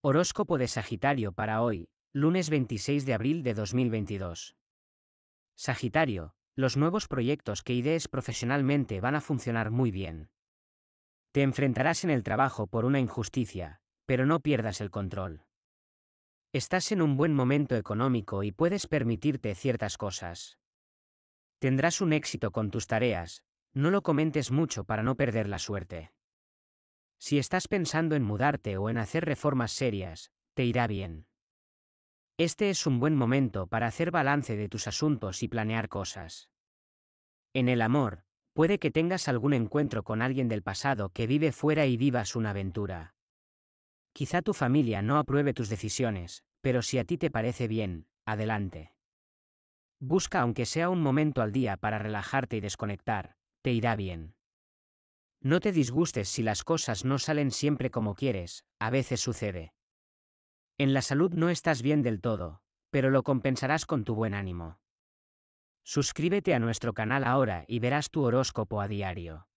Horóscopo de Sagitario para hoy, lunes 26 de abril de 2022. Sagitario, los nuevos proyectos que idees profesionalmente van a funcionar muy bien. Te enfrentarás en el trabajo por una injusticia, pero no pierdas el control. Estás en un buen momento económico y puedes permitirte ciertas cosas. Tendrás un éxito con tus tareas, no lo comentes mucho para no perder la suerte. Si estás pensando en mudarte o en hacer reformas serias, te irá bien. Este es un buen momento para hacer balance de tus asuntos y planear cosas. En el amor, puede que tengas algún encuentro con alguien del pasado que vive fuera y vivas una aventura. Quizá tu familia no apruebe tus decisiones, pero si a ti te parece bien, adelante. Busca aunque sea un momento al día para relajarte y desconectar, te irá bien. No te disgustes si las cosas no salen siempre como quieres, a veces sucede. En la salud no estás bien del todo, pero lo compensarás con tu buen ánimo. Suscríbete a nuestro canal ahora y verás tu horóscopo a diario.